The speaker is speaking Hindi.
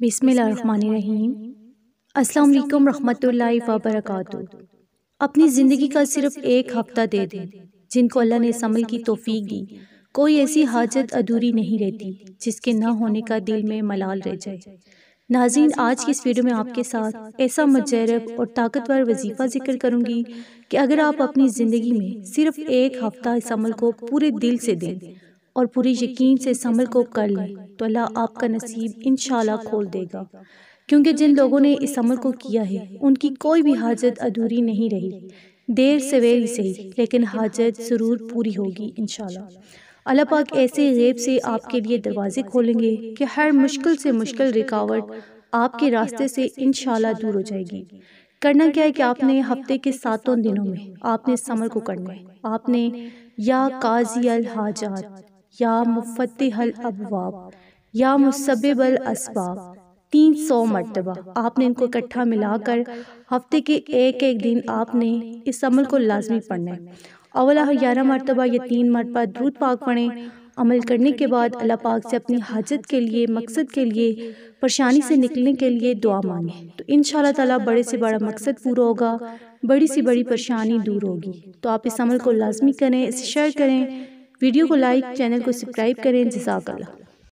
बिस्मिल्लाहिर्रहमानिर्रहीम अस्सलाम रहमतुल्लाहि व बरकातहू अपनी ज़िंदगी का सिर्फ एक हफ्ता दे दें जिनको अल्लाह ने समल की तोफ़ी दी कोई ऐसी हाजत अधूरी नहीं रहती जिसके ना होने का दिल में मलाल रह जाए नाजीन आज की इस वीडियो में आपके साथ ऐसा मुजरब और ताकतवर वजीफ़ा जिक्र करूंगी कि अगर आप अपनी ज़िंदगी में सिर्फ एक हफ्ता इस अमल को पूरे दिल से दें और पूरे यकीन से इस अमल को कर लें तो अल्लाह आपका नसीब इन खोल देगा क्योंकि जिन लोगों ने इस अमल को किया है उनकी कोई भी हाजत अधूरी नहीं रही देर सवेर ही सही लेकिन हाजत ज़रूर पूरी होगी इन अल्लाह पाक ऐसे गैब से आपके लिए दरवाजे खोलेंगे कि हर मुश्किल से मुश्किल रिकावट आपके रास्ते से इन दूर हो जाएगी करना क्या है कि आपने हफ्ते के सातों दिनों में आपने समर को करना है आपने या काजी अल हाजात या हल अबवाब या मुसब असबाब तीन सौ मरतबा आपने इनको इकट्ठा मिलाकर हफ्ते के एक एक दिन आपने इस अमल को लाजमी पढ़ना है अवला ग्यारह मरतबा या तीन मरतबा दूध पाक पढ़ें अमल करने के बाद अल्लाह पाक से अपनी हाजत के लिए मकसद के लिए परेशानी से निकलने के लिए दुआ मांगे तो इन ताला बड़े से बड़ा मकसद पूरा होगा बड़ी से बड़ी परेशानी दूर होगी तो आप इस अमल को लाजमी करें इसे शेयर करें वीडियो को लाइक चैनल को सब्सक्राइब करें जजाकल्ला